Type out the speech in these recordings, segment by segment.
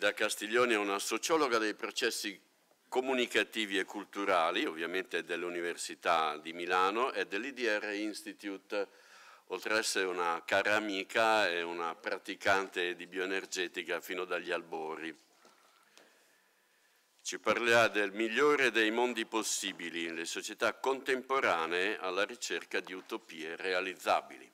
Ida Castiglioni è una sociologa dei processi comunicativi e culturali, ovviamente dell'Università di Milano e dell'IDR Institute, oltre ad essere una cara amica e una praticante di bioenergetica fino dagli albori. Ci parlerà del migliore dei mondi possibili, le società contemporanee alla ricerca di utopie realizzabili.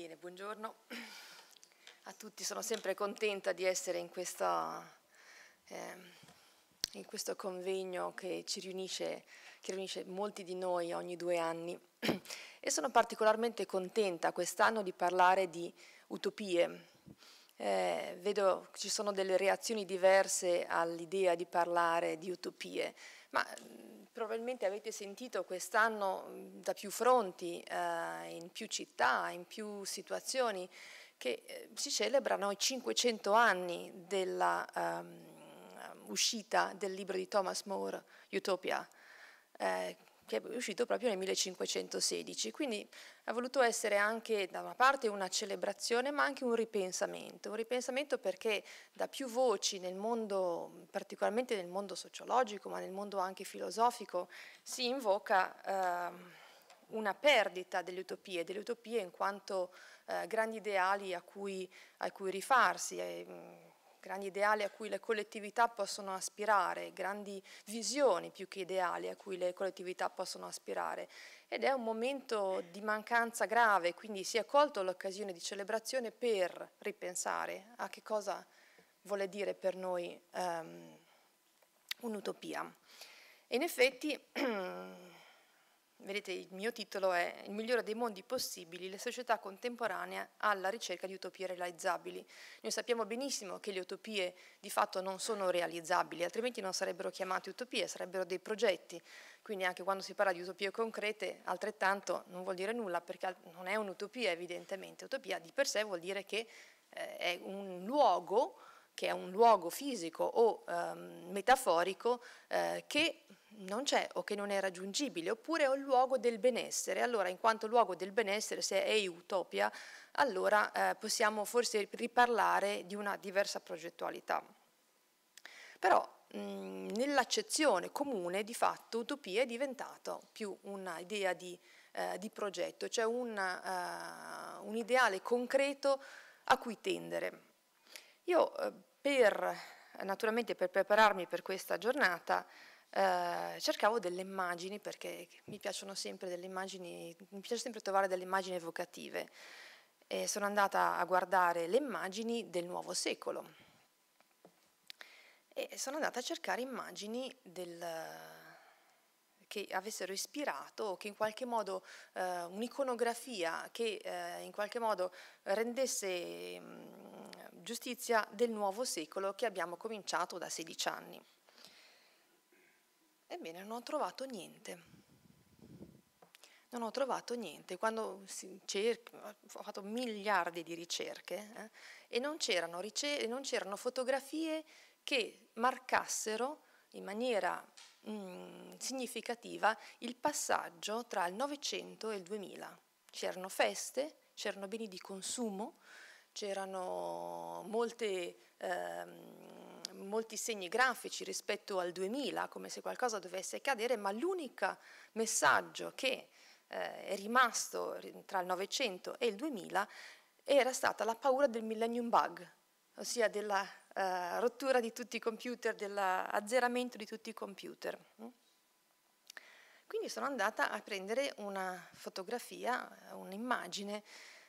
Bene, buongiorno a tutti, sono sempre contenta di essere in, questa, eh, in questo convegno che ci riunisce, che riunisce molti di noi ogni due anni e sono particolarmente contenta quest'anno di parlare di utopie. Eh, vedo che ci sono delle reazioni diverse all'idea di parlare di utopie, ma probabilmente avete sentito quest'anno da più fronti, eh, in più città, in più situazioni, che eh, si celebrano i 500 anni della um, uscita del libro di Thomas More, Utopia, eh, che è uscito proprio nel 1516. Quindi ha voluto essere anche da una parte una celebrazione ma anche un ripensamento, un ripensamento perché da più voci nel mondo, particolarmente nel mondo sociologico ma nel mondo anche filosofico, si invoca eh, una perdita delle utopie, delle utopie in quanto eh, grandi ideali a cui, a cui rifarsi. Eh, grandi ideali a cui le collettività possono aspirare, grandi visioni più che ideali a cui le collettività possono aspirare. Ed è un momento di mancanza grave, quindi si è colto l'occasione di celebrazione per ripensare a che cosa vuole dire per noi um, un'utopia. E in effetti Vedete, il mio titolo è Il migliore dei mondi possibili, le società contemporanee alla ricerca di utopie realizzabili. Noi sappiamo benissimo che le utopie di fatto non sono realizzabili, altrimenti non sarebbero chiamate utopie, sarebbero dei progetti. Quindi anche quando si parla di utopie concrete, altrettanto non vuol dire nulla, perché non è un'utopia evidentemente. Utopia di per sé vuol dire che eh, è un luogo che è un luogo fisico o ehm, metaforico eh, che non c'è o che non è raggiungibile, oppure è un luogo del benessere. Allora, in quanto luogo del benessere, se è utopia, allora eh, possiamo forse riparlare di una diversa progettualità. Però mm, nell'accezione comune di fatto utopia è diventata più un'idea di, eh, di, progetto, cioè un, uh, un, ideale concreto a cui tendere. Io eh, per, naturalmente per prepararmi per questa giornata eh, cercavo delle immagini perché mi piacciono sempre delle immagini, mi piace sempre trovare delle immagini evocative e sono andata a guardare le immagini del nuovo secolo e sono andata a cercare immagini del, che avessero ispirato o che in qualche modo eh, un'iconografia che eh, in qualche modo rendesse mh, mm, giustizia del nuovo secolo che abbiamo cominciato da 16 anni. Ebbene, non ho trovato niente. Non ho trovato niente. Quando cerca, ho fatto miliardi di ricerche eh, e non c'erano, ricer- non c'erano fotografie che marcassero in maniera mh, mm, significativa il passaggio tra il Novecento e il 2000. C'erano feste, c'erano beni di consumo, c'erano molte... Ehm, molti segni grafici rispetto al 2000, come se qualcosa dovesse accadere, ma l'unico messaggio che eh, è rimasto tra il 900 e il 2000 era stata la paura del millennium bug, ossia della eh, rottura di tutti i computer, dell'azzeramento di tutti i computer. Quindi sono andata a prendere una fotografia, un'immagine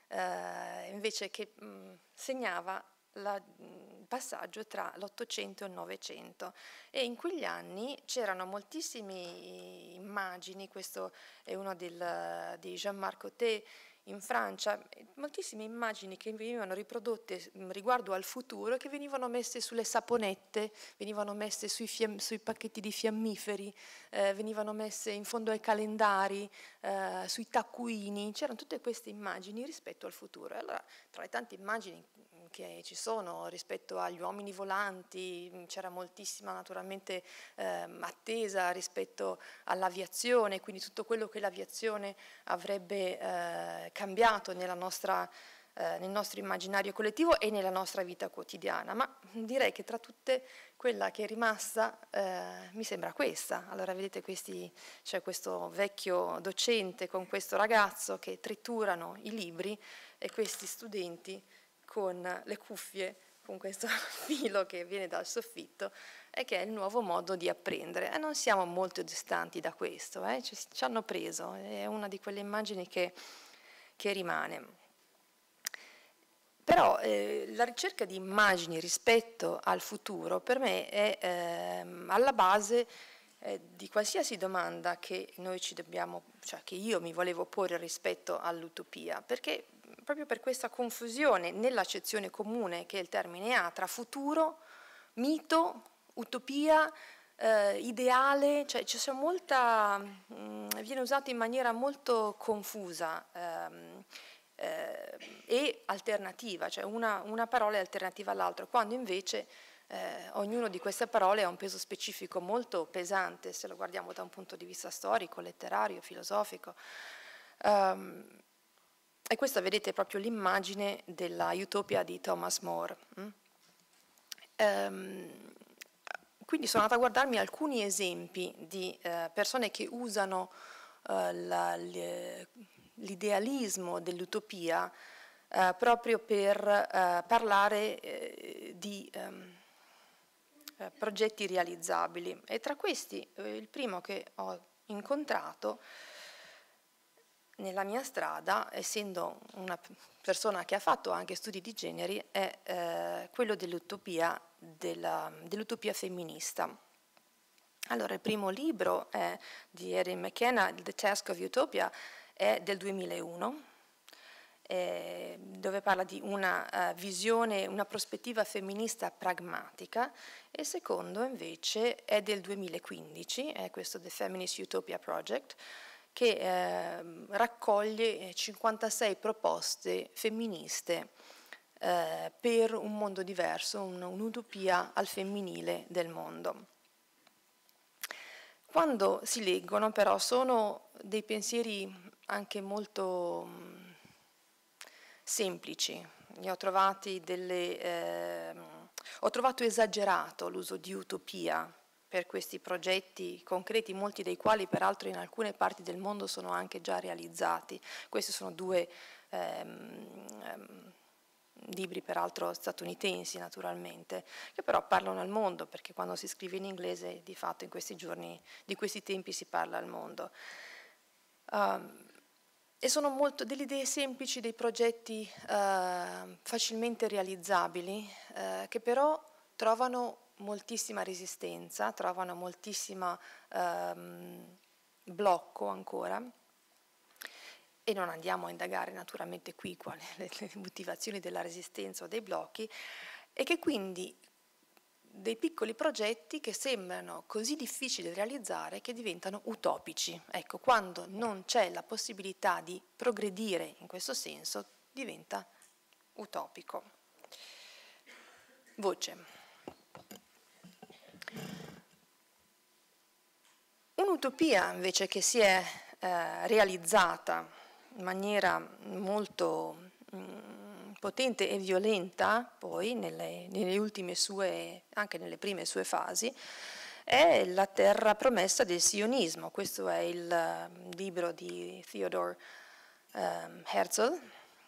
eh, invece che mh, mm, segnava la, il mm, passaggio tra l'Ottocento e il Novecento e in quegli anni c'erano moltissime immagini, questo è uno del, di Jean-Marc Auté, in Francia, moltissime immagini che venivano riprodotte mm, riguardo al futuro che venivano messe sulle saponette, venivano messe sui, sui pacchetti di fiammiferi, eh, venivano messe in fondo ai calendari, eh, sui taccuini, c'erano tutte queste immagini rispetto al futuro. E allora tra le tante immagini che ci sono rispetto agli uomini volanti, mm, c'era moltissima naturalmente ehm, attesa rispetto all'aviazione, quindi tutto quello che l'aviazione avrebbe eh, cambiato nostra, eh, nel nostro immaginario collettivo e nella nostra vita quotidiana, ma direi che tra tutte quella che è rimasta eh, mi sembra questa. Allora vedete questi, c'è questo vecchio docente con questo ragazzo che triturano i libri e questi studenti con le cuffie, con questo filo che viene dal soffitto e che è il nuovo modo di apprendere. E non siamo molto distanti da questo, eh? ci, ci, hanno preso, è una di quelle immagini che, che rimane. Però eh, la ricerca di immagini rispetto al futuro per me è eh, alla base eh, di qualsiasi domanda che, noi ci dobbiamo, cioè che io mi volevo porre rispetto all'utopia, perché proprio per questa confusione nell'accezione comune che il termine ha tra futuro, mito, utopia, eh, ideale, cioè c'è molta, mh, mm, viene usato in maniera molto confusa ehm, eh, e alternativa, cioè una, una parola è alternativa all'altra, quando invece eh, ognuno di queste parole ha un peso specifico molto pesante se lo guardiamo da un punto di vista storico, letterario, filosofico. Um, e questa vedete proprio l'immagine della Utopia di Thomas More. Mm? Ehm, quindi sono andata a guardarmi alcuni esempi di eh, persone che usano eh, l'idealismo dell'utopia eh, proprio per parlare di ehm, progetti realizzabili. E tra questi il primo che ho incontrato è nella mia strada, essendo una persona che ha fatto anche studi di generi, è eh, quello dell'utopia, dell'utopia femminista. Allora, il primo libro è di Erin McKenna, The Task of Utopia, è del 2001, eh, dove parla di una uh, visione, una prospettiva femminista pragmatica, e il secondo invece è del 2015, è questo The Feminist Utopia Project, che ehm, eh, raccoglie 56 proposte femministe eh, per un mondo diverso, un'utopia al femminile del mondo. Quando si leggono però sono dei pensieri anche molto mm, semplici, ne ho trovati delle... Eh, ho trovato esagerato l'uso di utopia per questi progetti concreti, molti dei quali peraltro in alcune parti del mondo sono anche già realizzati. Questi sono due ehm, ehm, libri peraltro statunitensi naturalmente, che però parlano al mondo, perché quando si scrive in inglese di fatto in questi giorni, di questi tempi si parla al mondo. Um, e sono molto delle idee semplici, dei progetti uh, facilmente realizzabili, uh, che però trovano moltissima resistenza, trovano moltissimo ehm, blocco ancora e non andiamo a indagare naturalmente qui quali le, le motivazioni della resistenza o dei blocchi e che quindi dei piccoli progetti che sembrano così difficili da realizzare che diventano utopici. Ecco, quando non c'è la possibilità di progredire in questo senso diventa utopico. Voce. un'utopia invece che si è eh, realizzata in maniera molto mh, mm, potente e violenta poi nelle, nelle, ultime sue, anche nelle prime sue fasi, è la terra promessa del sionismo. Questo è il mm, libro di Theodore um, Herzl,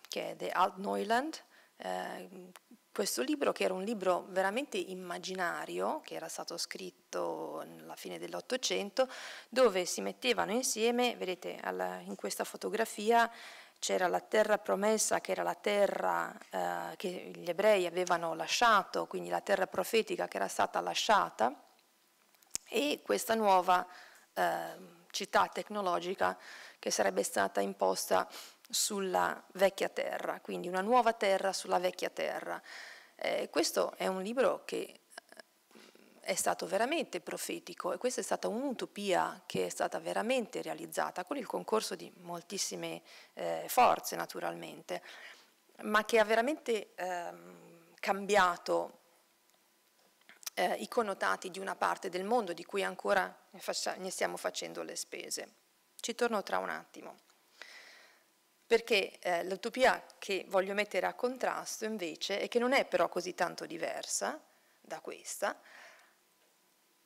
che è The Altneuland, eh, questo libro, che era un libro veramente immaginario, che era stato scritto alla fine dell'Ottocento, dove si mettevano insieme, vedete alla, in questa fotografia c'era la terra promessa, che era la terra eh, che gli ebrei avevano lasciato, quindi la terra profetica che era stata lasciata, e questa nuova eh, città tecnologica che sarebbe stata imposta sulla vecchia terra, quindi una nuova terra sulla vecchia terra. Eh, questo è un libro che eh, è stato veramente profetico e questa è stata un'utopia che è stata veramente realizzata con il concorso di moltissime eh, forze naturalmente, ma che ha veramente ehm, cambiato eh, i connotati di una parte del mondo di cui ancora ne, ne stiamo facendo le spese. Ci torno tra un attimo perché eh, l'utopia che voglio mettere a contrasto invece, e che non è però così tanto diversa da questa,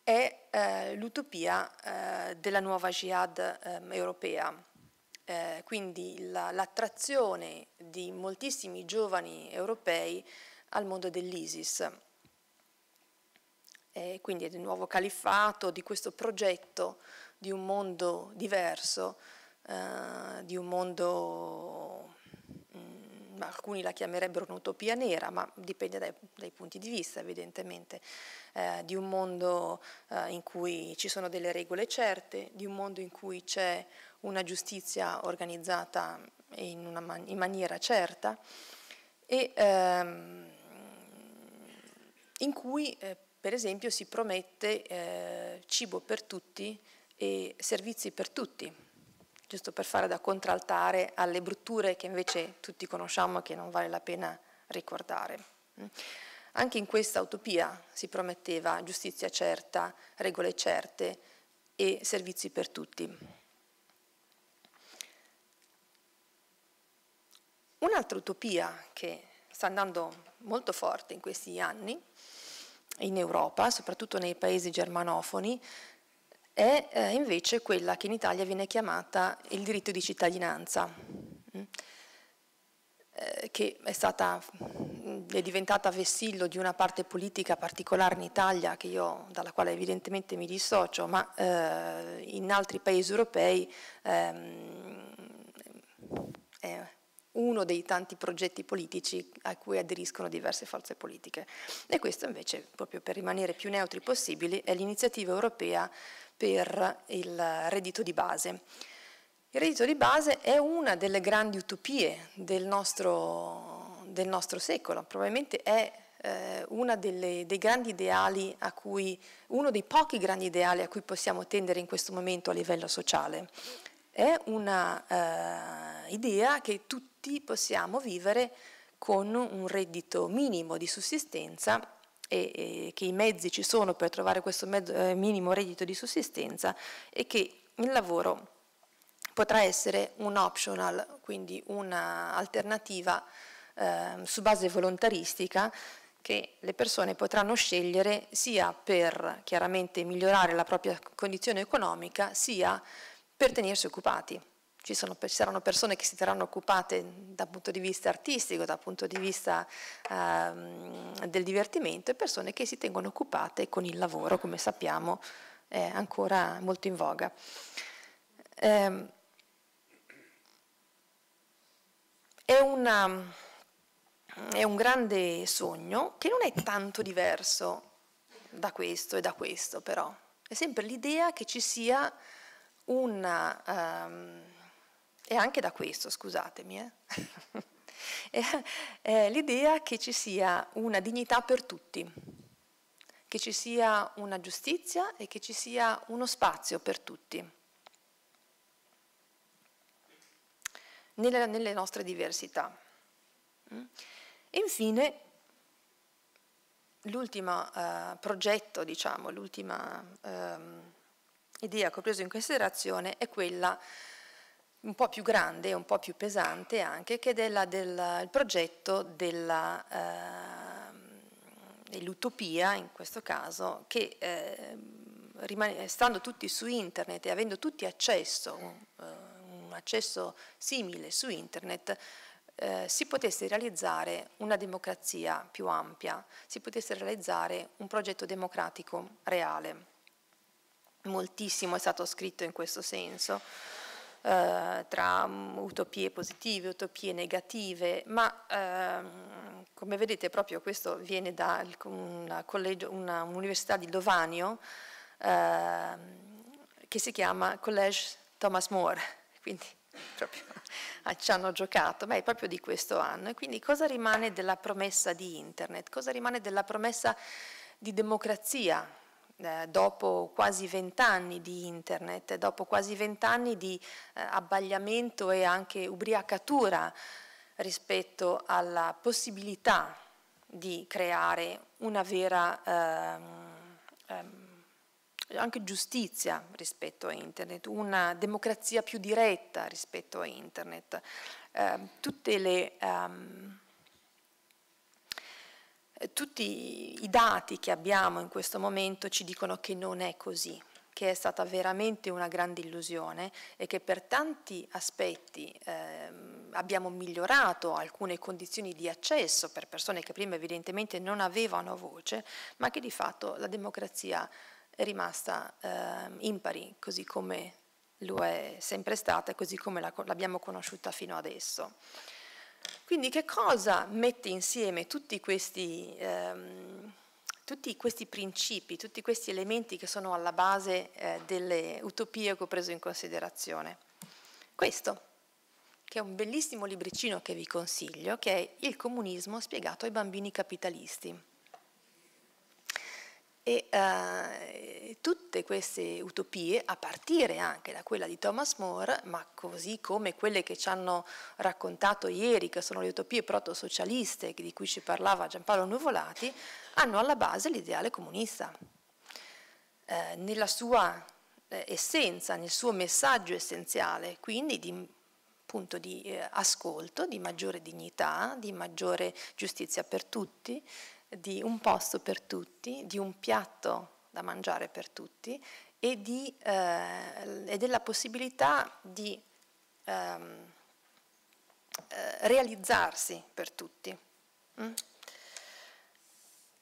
è eh, l'utopia eh, della nuova jihad ehm, europea. Eh, quindi la, l'attrazione di moltissimi giovani europei al mondo dell'ISIS. E quindi del nuovo califfato, di questo progetto di un mondo diverso eh, di un mondo, mh, mm, alcuni la chiamerebbero un'utopia nera, ma dipende dai, dai punti di vista evidentemente, eh, di un mondo eh, in cui ci sono delle regole certe, di un mondo in cui c'è una giustizia organizzata in, una man in maniera certa e ehm, in cui eh, per esempio si promette eh, cibo per tutti e servizi per tutti giusto per fare da contraltare alle brutture che invece tutti conosciamo e che non vale la pena ricordare. Anche in questa utopia si prometteva giustizia certa, regole certe e servizi per tutti. Un'altra utopia che sta andando molto forte in questi anni in Europa, soprattutto nei paesi germanofoni, è eh, invece quella che in Italia viene chiamata il diritto di cittadinanza, mm? eh, che è, stata, mm, è diventata vessillo di una parte politica particolare in Italia, io, dalla quale evidentemente mi dissocio, ma eh, in altri paesi europei ehm, è uno dei tanti progetti politici a cui aderiscono diverse forze politiche. E questo invece, proprio per rimanere più neutri possibili, è l'iniziativa europea per il reddito di base. Il reddito di base è una delle grandi utopie del nostro, del nostro secolo, probabilmente è eh, uno dei grandi ideali a cui, uno dei pochi grandi ideali a cui possiamo tendere in questo momento a livello sociale. È un'idea eh, che tutti possiamo vivere con un reddito minimo di sussistenza e, e che i mezzi ci sono per trovare questo mezzo, eh, minimo reddito di sussistenza e che il lavoro potrà essere un optional, quindi un'alternativa eh, su base volontaristica che le persone potranno scegliere sia per chiaramente migliorare la propria condizione economica, sia per tenersi occupati ci, sono, ci, saranno persone che si terranno occupate dal punto di vista artistico, dal punto di vista ehm, del divertimento e persone che si tengono occupate con il lavoro, come sappiamo è ancora molto in voga. Eh, è, una, è un grande sogno che non è tanto diverso da questo e da questo però, è sempre l'idea che ci sia una... Um, e anche da questo, scusatemi, eh? è eh, l'idea che ci sia una dignità per tutti, che ci sia una giustizia e che ci sia uno spazio per tutti. Nelle, nelle nostre diversità. Mm? E infine, l'ultimo eh, progetto, diciamo, l'ultima eh, idea che ho preso in considerazione è quella un po' più grande, un po' più pesante anche, che è della, del, il progetto ehm, dell'utopia, eh, in questo caso, che eh, rimane, stando tutti su internet e avendo tutti accesso, eh, un accesso simile su internet, eh, si potesse realizzare una democrazia più ampia, si potesse realizzare un progetto democratico reale. Moltissimo è stato scritto in questo senso. Eh, tra mm, utopie positive, utopie negative, ma ehm, come vedete proprio questo viene da un'università un di Lovanio eh, che si chiama College Thomas More, quindi proprio ci hanno giocato, ma è proprio di questo anno. E quindi cosa rimane della promessa di Internet? Cosa rimane della promessa di democrazia eh, dopo quasi vent'anni di internet, dopo quasi vent'anni di eh, abbagliamento e anche ubriacatura rispetto alla possibilità di creare una vera ehm, ehm, anche giustizia rispetto a internet, una democrazia più diretta rispetto a internet. Eh, tutte le ehm, eh, tutti i dati che abbiamo in questo momento ci dicono che non è così, che è stata veramente una grande illusione e che per tanti aspetti ehm, abbiamo migliorato alcune condizioni di accesso per persone che prima evidentemente non avevano voce, ma che di fatto la democrazia è rimasta ehm, impari, così come lo è sempre stata e così come l'abbiamo conosciuta fino adesso. Quindi che cosa mette insieme tutti questi, ehm, tutti questi principi, tutti questi elementi che sono alla base eh, delle utopie che ho preso in considerazione? Questo, che è un bellissimo libricino che vi consiglio, che è Il comunismo spiegato ai bambini capitalisti. E eh, tutte queste utopie, a partire anche da quella di Thomas More, ma così come quelle che ci hanno raccontato ieri, che sono le utopie proto-socialiste di cui ci parlava Giampaolo Nuvolati, hanno alla base l'ideale comunista. Eh, nella sua eh, essenza, nel suo messaggio essenziale, quindi di appunto di eh, ascolto, di maggiore dignità, di maggiore giustizia per tutti, di un posto per tutti, di un piatto da mangiare per tutti e, di, eh, e della possibilità di ehm, eh, realizzarsi per tutti. Mm?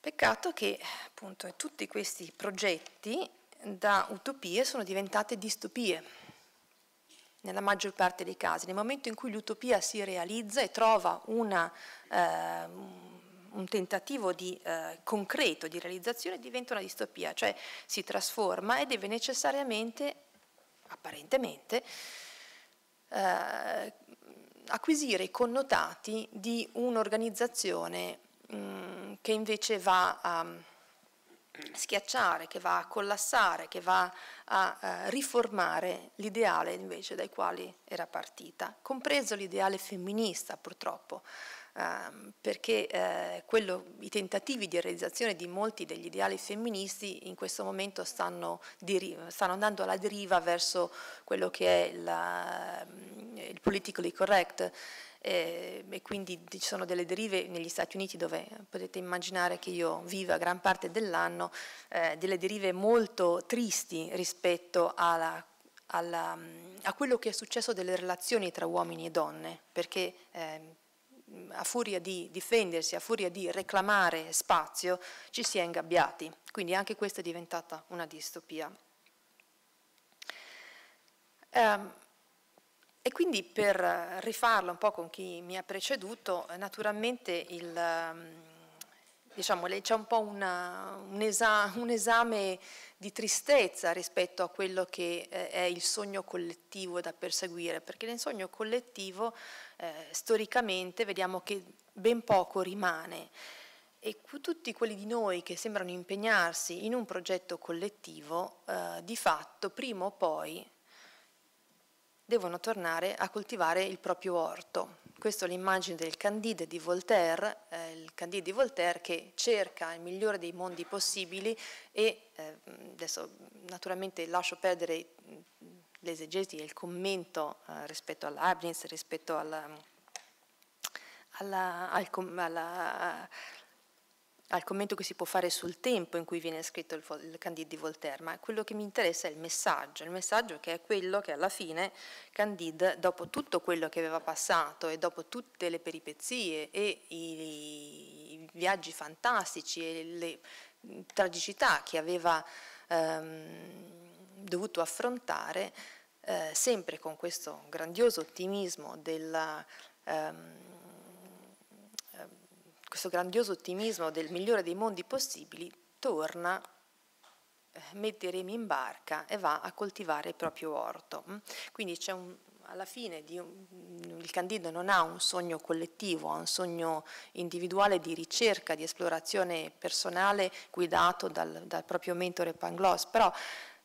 Peccato che appunto tutti questi progetti da utopie sono diventate distopie nella maggior parte dei casi. Nel momento in cui l'utopia si realizza e trova una, eh, un tentativo di, eh, concreto di realizzazione diventa una distopia, cioè si trasforma e deve necessariamente, apparentemente, eh, acquisire i connotati di un'organizzazione mm, che invece va a schiacciare, che va a collassare, che va a, eh, riformare l'ideale invece dai quali era partita, compreso l'ideale femminista purtroppo. Ehm, perché eh, quello, i tentativi di realizzazione di molti degli ideali femministi in questo momento stanno, stanno andando alla deriva verso quello che è la, ehm, il politically correct ehm, e quindi ci sono delle derive negli Stati Uniti dove eh, potete immaginare che io viva gran parte dell'anno, eh, delle derive molto tristi rispetto alla alla, mm, a quello che è successo delle relazioni tra uomini e donne, perché eh, a furia di difendersi, a furia di reclamare spazio, ci si è ingabbiati. Quindi anche questa è diventata una distopia. Ehm, e quindi per rifarlo un po' con chi mi ha preceduto, naturalmente il ehm, diciamo, c'è un po' una, un, esame, un, esame, di tristezza rispetto a quello che eh, è il sogno collettivo da perseguire, perché nel sogno collettivo eh, storicamente vediamo che ben poco rimane e tutti quelli di noi che sembrano impegnarsi in un progetto collettivo eh, di fatto prima o poi devono tornare a coltivare il proprio orto. Questa è l'immagine del Candide di Voltaire, eh, il Candide di Voltaire che cerca il migliore dei mondi possibili e eh, adesso naturalmente lascio perdere l'esegesi e il commento eh, rispetto a rispetto alla, alla, al, alla al commento che si può fare sul tempo in cui viene scritto il, il Candide di Voltaire, ma quello che mi interessa è il messaggio, il messaggio che è quello che alla fine Candide, dopo tutto quello che aveva passato e dopo tutte le peripezie e i, i viaggi fantastici e le tragicità che aveva ehm, dovuto affrontare, eh, sempre con questo grandioso ottimismo della, ehm, questo grandioso ottimismo del migliore dei mondi possibili, torna eh, mette i remi in barca e va a coltivare il proprio orto. Mm? Quindi c'è un, alla fine un, il Candido non ha un sogno collettivo, ha un sogno individuale di ricerca, di esplorazione personale guidato dal, dal proprio mentore Pangloss, però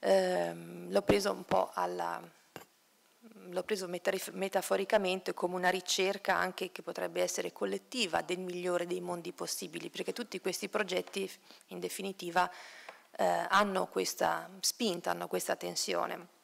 ehm, l'ho preso un po' alla, l'ho preso metaforicamente come una ricerca anche che potrebbe essere collettiva del migliore dei mondi possibili, perché tutti questi progetti in definitiva eh, hanno questa spinta, hanno questa tensione.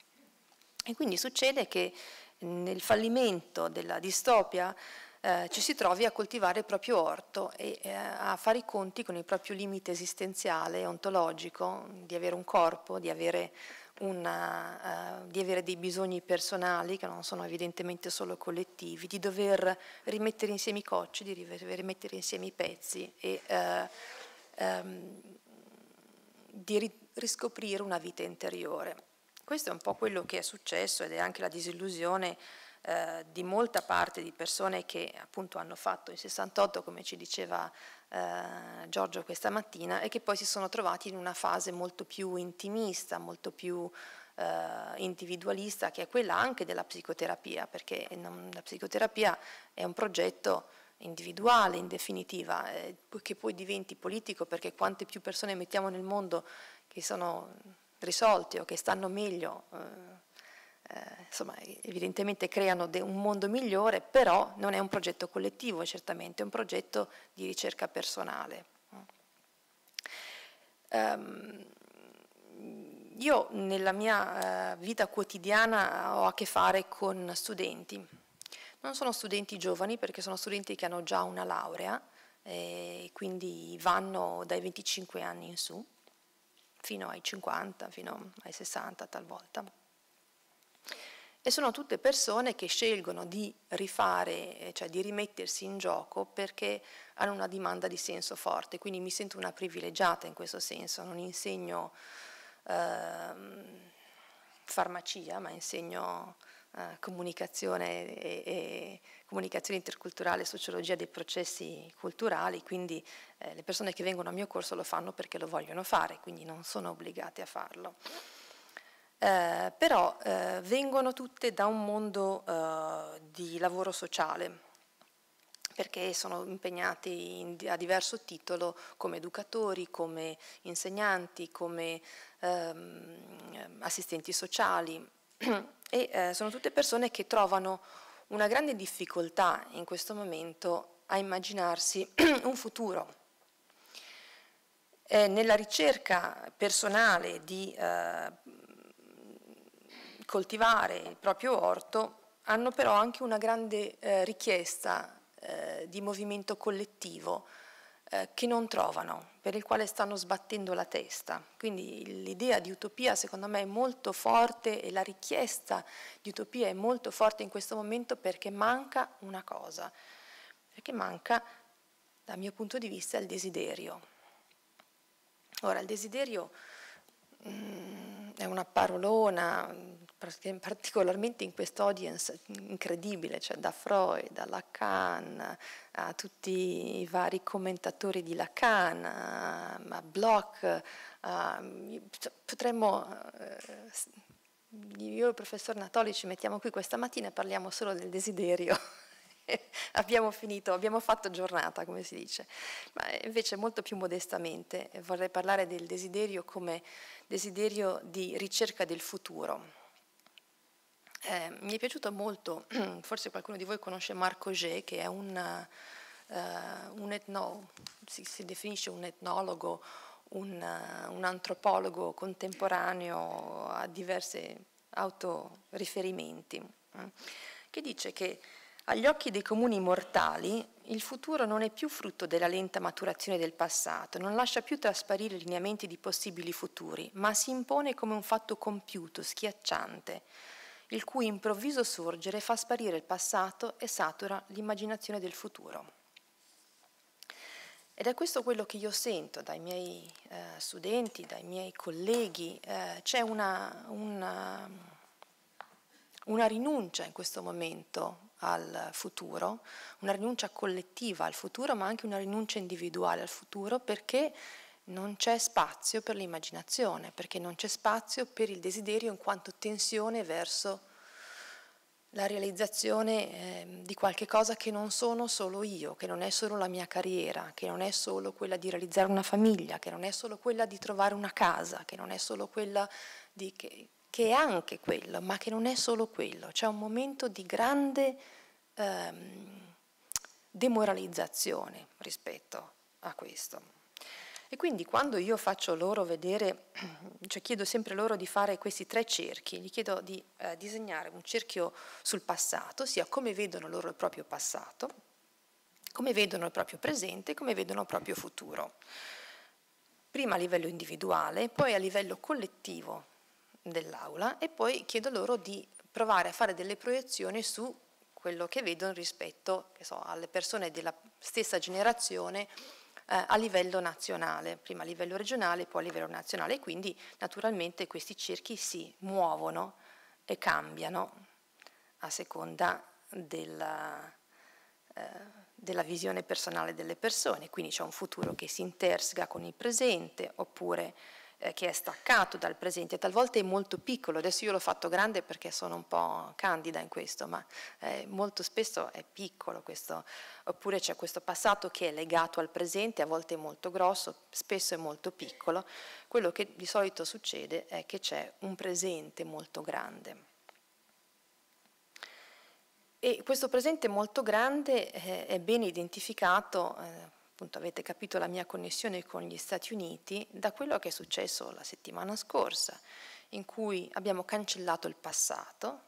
E quindi succede che nel fallimento della distopia eh, ci si trovi a coltivare il proprio orto e eh, a fare i conti con il proprio limite esistenziale, ontologico, di avere un corpo, di avere una, uh, eh, di avere dei bisogni personali che non sono evidentemente solo collettivi, di dover rimettere insieme i cocci, di rimettere insieme i pezzi e uh, um, di ri riscoprire una vita interiore. Questo è un po' quello che è successo ed è anche la disillusione eh, di molta parte di persone che appunto hanno fatto il 68, come ci diceva eh, Giorgio questa mattina, e che poi si sono trovati in una fase molto più intimista, molto più eh, individualista, che è quella anche della psicoterapia, perché la psicoterapia è un progetto individuale in definitiva, eh, che poi diventi politico perché quante più persone mettiamo nel mondo che sono risolte o che stanno meglio eh, eh, insomma, evidentemente creano un mondo migliore, però non è un progetto collettivo certamente, è un progetto di ricerca personale. Um, io nella mia eh, vita quotidiana ho a che fare con studenti. Non sono studenti giovani perché sono studenti che hanno già una laurea e quindi vanno dai 25 anni in su, fino ai 50, fino ai 60 talvolta. E sono tutte persone che scelgono di rifare, eh, cioè di rimettersi in gioco perché hanno una dimanda di senso forte, quindi mi sento una privilegiata in questo senso, non insegno eh, farmacia, ma insegno eh, comunicazione, e, e, comunicazione interculturale, sociologia dei processi culturali, quindi eh, le persone che vengono al mio corso lo fanno perché lo vogliono fare, quindi non sono obbligate a farlo eh, però eh, vengono tutte da un mondo eh, di lavoro sociale perché sono impegnati in, a diverso titolo come educatori, come insegnanti, come ehm, assistenti sociali e eh, sono tutte persone che trovano una grande difficoltà in questo momento a immaginarsi un futuro. Eh, nella ricerca personale di eh, coltivare il proprio orto hanno però anche una grande eh, richiesta eh, di movimento collettivo eh, che non trovano, per il quale stanno sbattendo la testa. Quindi l'idea di utopia secondo me è molto forte e la richiesta di utopia è molto forte in questo momento perché manca una cosa, perché manca dal mio punto di vista il desiderio. Ora il desiderio mh, mm, è una parolona particolarmente in questa audience incredibile, cioè da Freud a Lacan, a tutti i vari commentatori di Lacan, a Bloch, a, ehm, potremmo, eh, io e il professor Natoli ci mettiamo qui questa mattina e parliamo solo del desiderio. abbiamo finito, abbiamo fatto giornata, come si dice, ma invece molto più modestamente eh, vorrei parlare del desiderio come desiderio di ricerca del futuro eh, mi è piaciuto molto, forse qualcuno di voi conosce Marco Gé, che è un, eh, un etno, si, si, definisce un etnologo, un, un, antropologo contemporaneo a diversi autoriferimenti, eh, che dice che agli occhi dei comuni mortali il futuro non è più frutto della lenta maturazione del passato, non lascia più trasparire lineamenti di possibili futuri, ma si impone come un fatto compiuto, schiacciante il cui improvviso sorgere fa sparire il passato e satura l'immaginazione del futuro. Ed è questo quello che io sento dai miei eh, studenti, dai miei colleghi. Eh, c'è una, una, eh, una, rinuncia in questo momento al futuro, una rinuncia collettiva al futuro, ma anche una rinuncia individuale al futuro, perché non c'è spazio per l'immaginazione, perché non c'è spazio per il desiderio in quanto tensione verso la realizzazione eh, di qualche cosa che non sono solo io, che non è solo la mia carriera, che non è solo quella di realizzare una famiglia, che non è solo quella di trovare una casa, che non è solo quella di... che, che è anche quello, ma che non è solo quello. C'è un momento di grande ehm, demoralizzazione rispetto a questo. E quindi quando io faccio loro vedere, cioè chiedo sempre loro di fare questi tre cerchi, gli chiedo di eh, disegnare un cerchio sul passato, ossia come vedono loro il proprio passato, come vedono il proprio presente e come vedono il proprio futuro. Prima a livello individuale, poi a livello collettivo dell'aula e poi chiedo loro di provare a fare delle proiezioni su quello che vedono rispetto che so, alle persone della stessa generazione eh, a livello nazionale, prima a livello regionale, poi a livello nazionale, e quindi naturalmente questi cerchi si muovono e cambiano a seconda della, eh, della visione personale delle persone, quindi c'è un futuro che si interseca con il presente oppure eh, che è staccato dal presente, talvolta è molto piccolo, adesso io l'ho fatto grande perché sono un po' candida in questo, ma eh, molto spesso è piccolo questo, oppure c'è questo passato che è legato al presente, a volte è molto grosso, spesso è molto piccolo, quello che di solito succede è che c'è un presente molto grande. E questo presente molto grande eh, è ben identificato eh, appunto avete capito la mia connessione con gli Stati Uniti, da quello che è successo la settimana scorsa, in cui abbiamo cancellato il passato,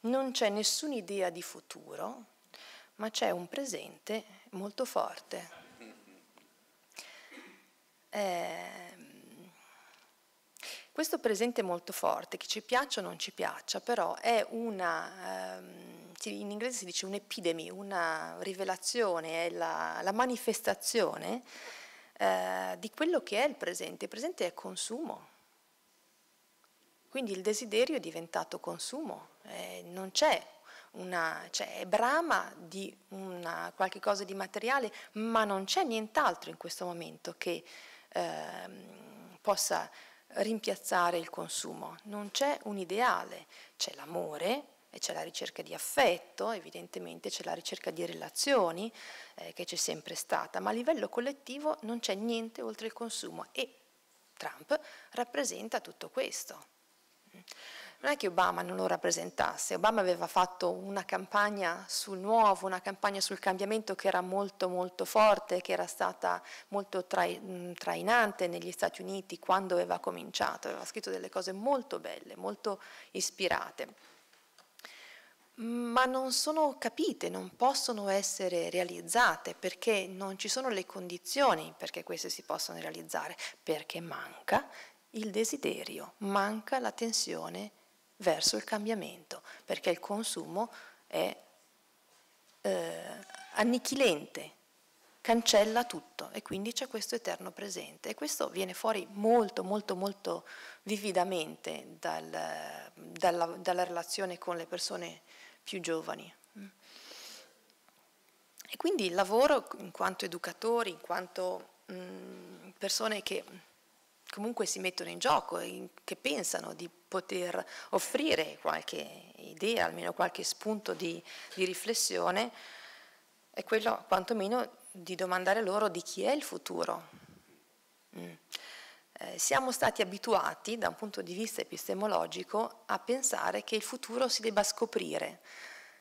non c'è nessuna idea di futuro, ma c'è un presente molto forte. Eh, questo presente molto forte, che ci piaccia o non ci piaccia, però è una... Ehm, in inglese si dice un'epidemia, una rivelazione, è la, la manifestazione eh, di quello che è il presente. Il presente è consumo. Quindi il desiderio è diventato consumo, eh, non c'è una, cioè è brama di una, qualche cosa di materiale, ma non c'è nient'altro in questo momento che eh, possa rimpiazzare il consumo. Non c'è un ideale, c'è l'amore, c'è la ricerca di affetto, evidentemente c'è la ricerca di relazioni eh, che c'è sempre stata, ma a livello collettivo non c'è niente oltre il consumo e Trump rappresenta tutto questo. Non è che Obama non lo rappresentasse, Obama aveva fatto una campagna sul nuovo, una campagna sul cambiamento che era molto molto forte, che era stata molto mm, trainante negli Stati Uniti quando aveva cominciato, aveva scritto delle cose molto belle, molto ispirate ma non sono capite, non possono essere realizzate perché non ci sono le condizioni perché queste si possano realizzare, perché manca il desiderio, manca la tensione verso il cambiamento, perché il consumo è eh, annichilente, cancella tutto e quindi c'è questo eterno presente e questo viene fuori molto molto molto vividamente dal, dalla, dalla relazione con le persone più giovani. Mm. E quindi il lavoro, in quanto educatori, in quanto mh, mm, persone che comunque si mettono in gioco, in, che pensano di poter offrire qualche idea, almeno qualche spunto di, di riflessione, è quello quantomeno di domandare loro di chi è il futuro. Mm. Eh, siamo stati abituati da un punto di vista epistemologico a pensare che il futuro si debba scoprire.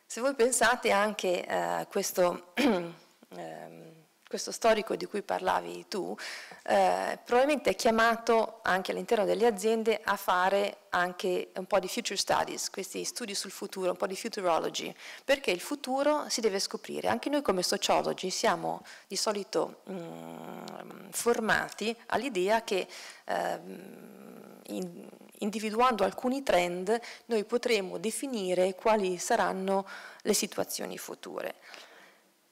Se voi pensate anche eh, a eh, questo... ehm, questo storico di cui parlavi tu, eh, probabilmente è chiamato anche all'interno delle aziende a fare anche un po' di future studies, questi studi sul futuro, un po' di futurology, perché il futuro si deve scoprire. Anche noi come sociologi siamo di solito mh, mm, formati all'idea che eh, in, individuando alcuni trend noi potremo definire quali saranno le situazioni future.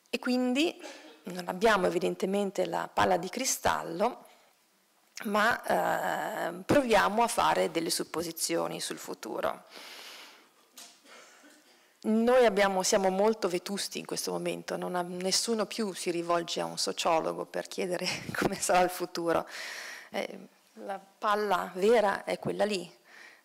E quindi non abbiamo evidentemente la palla di cristallo, ma eh, proviamo a fare delle supposizioni sul futuro. Noi abbiamo, siamo molto vetusti in questo momento, ha, nessuno più si rivolge a un sociologo per chiedere come sarà il futuro. Eh, la palla vera è quella lì,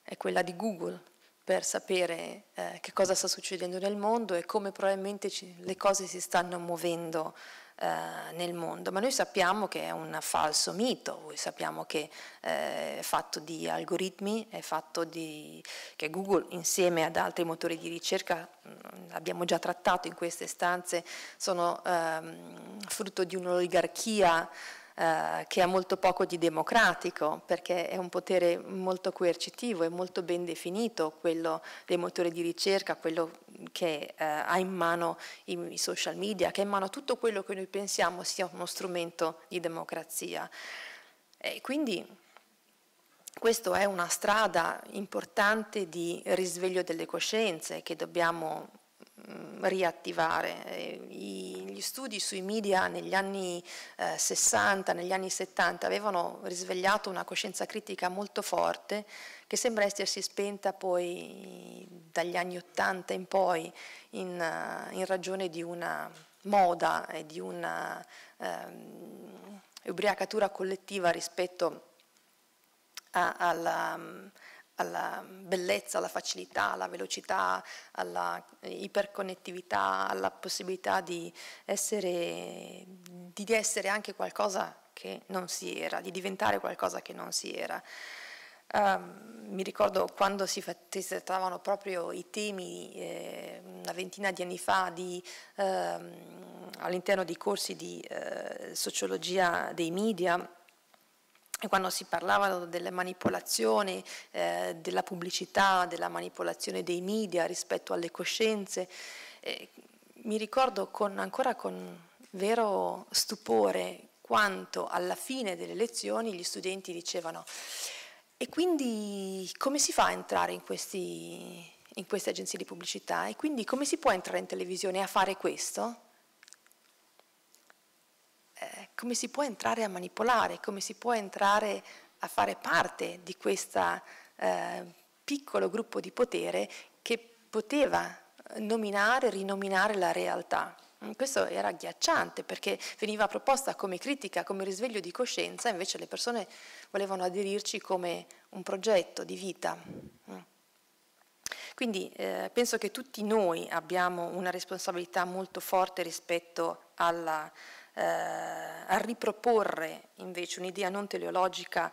è quella di Google per sapere eh, che cosa sta succedendo nel mondo e come probabilmente ci, le cose si stanno muovendo eh, nel mondo, ma noi sappiamo che è un falso mito, noi sappiamo che eh, è fatto di algoritmi, è fatto di che Google insieme ad altri motori di ricerca, mm, abbiamo già trattato in queste stanze, sono ehm, frutto di un'oligarchia eh, che ha molto poco di democratico, perché è un potere molto coercitivo, e molto ben definito quello dei motori di ricerca, quello che eh, ha in mano i, i social media, che ha in mano tutto quello che noi pensiamo sia uno strumento di democrazia. E quindi questa è una strada importante di risveglio delle coscienze che dobbiamo Mm, riattivare. Eh, gli studi sui media negli anni 60, eh, negli anni 70 avevano risvegliato una coscienza critica molto forte che sembra essersi spenta poi dagli anni 80 in poi in, eh, in ragione di una moda e di una um, ubriacatura collettiva rispetto a, alla... Mm, alla bellezza, alla facilità, alla velocità, alla iperconnettività, alla possibilità di essere, di essere anche qualcosa che non si era, di diventare qualcosa che non si era. Um, mi ricordo quando si trattavano proprio i temi eh, una ventina di anni fa di, ehm, all'interno dei corsi di eh, sociologia dei media quando si parlava delle manipolazioni, eh, della pubblicità, della manipolazione dei media rispetto alle coscienze, eh, mi ricordo con, ancora con vero stupore quanto alla fine delle lezioni gli studenti dicevano e quindi come si fa a entrare in, questi, in queste agenzie di pubblicità e quindi come si può entrare in televisione a fare questo? come si può entrare a manipolare, come si può entrare a fare parte di questo eh, piccolo gruppo di potere che poteva nominare, rinominare la realtà. Mm, questo era agghiacciante perché veniva proposta come critica, come risveglio di coscienza, invece le persone volevano aderirci come un progetto di vita. Mm. Quindi eh, penso che tutti noi abbiamo una responsabilità molto forte rispetto alla, eh, a riproporre invece un'idea non teleologica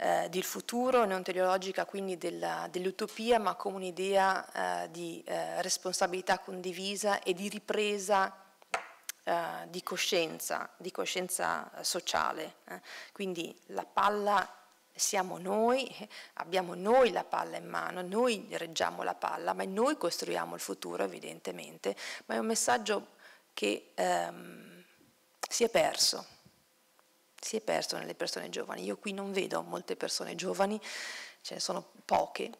eh, del futuro, non teleologica quindi della, dell'utopia, ma come un'idea eh, di eh, responsabilità condivisa e di ripresa eh, di coscienza, di coscienza sociale. Eh. Quindi la palla siamo noi, abbiamo noi la palla in mano, noi reggiamo la palla, ma noi costruiamo il futuro evidentemente, ma è un messaggio che... Ehm, si è perso, si è perso nelle persone giovani. Io qui non vedo molte persone giovani, ce ne sono poche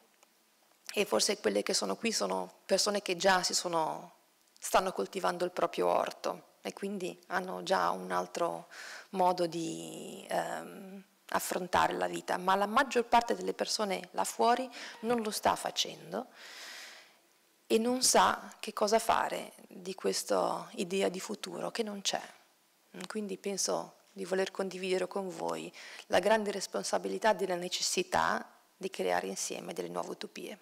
e forse quelle che sono qui sono persone che già sono, stanno coltivando il proprio orto e quindi hanno già un altro modo di ehm, affrontare la vita, ma la maggior parte delle persone là fuori non lo sta facendo e non sa che cosa fare di questa idea di futuro che non c'è. Quindi penso di voler condividere con voi la grande responsabilità della necessità di creare insieme delle nuove utopie.